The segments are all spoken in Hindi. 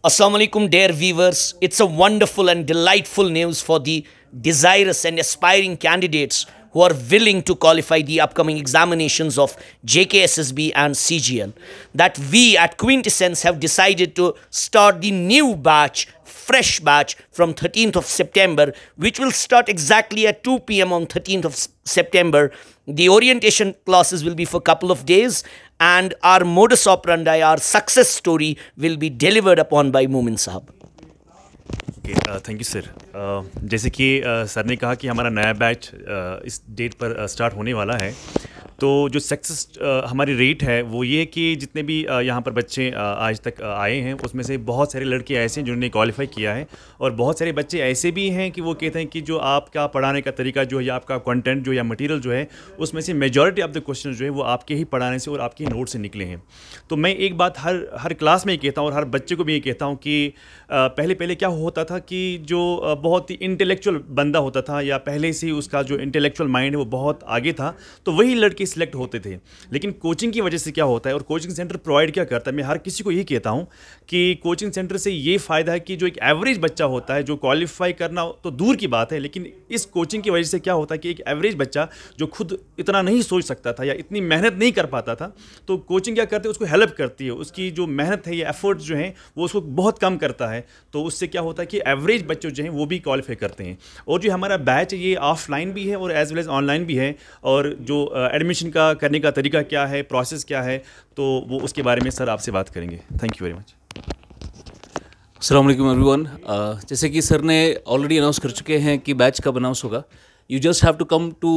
Assalamualaikum, alaikum dear viewers, it's a wonderful and delightful news for the desirous and aspiring candidates who are willing to qualify the upcoming examinations of JKSSB and CGL. That we at Quintessence have decided to start the new batch fresh batch from 13th of September, which will start exactly at 2 p.m. on 13th of September. The orientation classes will be for a couple of days, and our modus operandi, our success story, will be delivered upon by Mumin Sahab. Okay thank you sir जैसे कि uh, सर ने कहा कि हमारा नया बैच uh, इस डेट पर स्टार्ट uh, होने वाला है तो जो सक्सेस हमारी रेट है वो ये कि जितने भी यहाँ पर बच्चे आज तक आए हैं उसमें से बहुत सारे लड़के ऐसे हैं जिन्होंने क्वालिफाई किया है और बहुत सारे बच्चे ऐसे भी हैं कि वो कहते हैं कि जो आपका पढ़ाने का तरीका जो है या आपका कंटेंट जो या मटेरियल जो है उसमें से मेजॉरिटी ऑफ द क्वेश्चन जो है वो आपके ही पढ़ाने से और आपके ही नोट से निकले हैं तो मैं एक बात हर हर क्लास में ये कहता हूँ और हर बच्चे को भी ये कहता हूँ कि पहले पहले क्या होता था कि जो बहुत ही इंटेलेक्चुअल बंदा होता था या पहले से ही उसका जो इंटेलेक्चुअल माइंड है वो बहुत आगे था तो वही लड़के सिलेक्ट होते थे लेकिन कोचिंग की वजह से क्या होता है और कोचिंग सेंटर प्रोवाइड क्या करता है मैं हर किसी को यही कहता हूँ कि कोचिंग सेंटर से ये फ़ायदा है कि जो एक एवरेज बच्चा होता है जो क्वालिफाई करना तो दूर की बात है लेकिन इस कोचिंग की वजह से क्या होता है कि एक एवरेज बच्चा जो खुद इतना नहीं सोच सकता था या इतनी मेहनत नहीं कर पाता था तो कोचिंग क्या करती है उसको हेल्प करती है उसकी जो मेहनत है या एफर्ट्स जो हैं वो उसको बहुत कम करता है तो उससे क्या होता है कि एवरेज बच्चों जो हैं वो भी क्वालिफाई करते हैं और जो हमारा बैच ये ऑफलाइन भी है और एज वेल एज ऑनलाइन भी है और जो एडमिशन एडमिशन का करने का तरीका क्या है प्रोसेस क्या है तो वो उसके बारे में सर आपसे बात करेंगे थैंक यू वेरी मच अल्लाम एवरीवन जैसे कि सर ने ऑलरेडी अनाउंस कर चुके हैं कि बैच कब अनाउंस होगा you just have to come to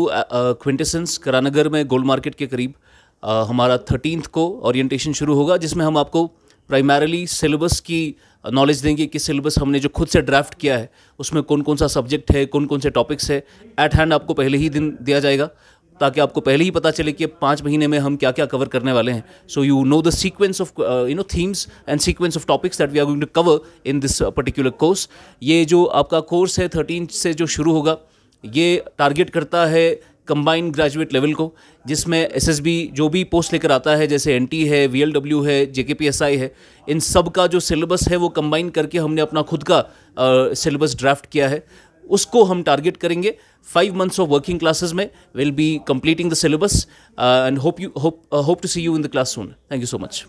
Quintessence Karanagar में गोल्ड मार्केट के करीब uh, हमारा थर्टीनथ को ओरिएंटेशन शुरू होगा जिसमें हम आपको प्राइमरली सिलेबस की नॉलेज देंगे कि सिलेबस हमने जो खुद से ड्राफ्ट किया है उसमें कौन कौन सा सब्जेक्ट है कौन कौन से टॉपिक्स है एट हैंड आपको पहले ही दिन दिया जाएगा ताकि आपको पहले ही पता चले कि पाँच महीने में हम क्या क्या कवर करने वाले हैं so you know the sequence of you know themes and sequence of topics that we are going to cover in this particular course ये जो आपका कोर्स है थर्टीन से जो शुरू होगा ये टारगेट करता है कंबाइंड ग्रेजुएट लेवल को जिसमें एस एस बी जो भी पोस्ट लेकर आता है जैसे एन टी है वी एल डब्ल्यू है पी एस आई है इन सब का जो सिलेबस है वो कंबाइन करके हमने अपना खुद का सिलेबस uh, ड्राफ्ट किया है उसको हम टारगेट करेंगे five months of working classes में will be completing the syllabus and hope you hope hope to see you in the class soon thank you so much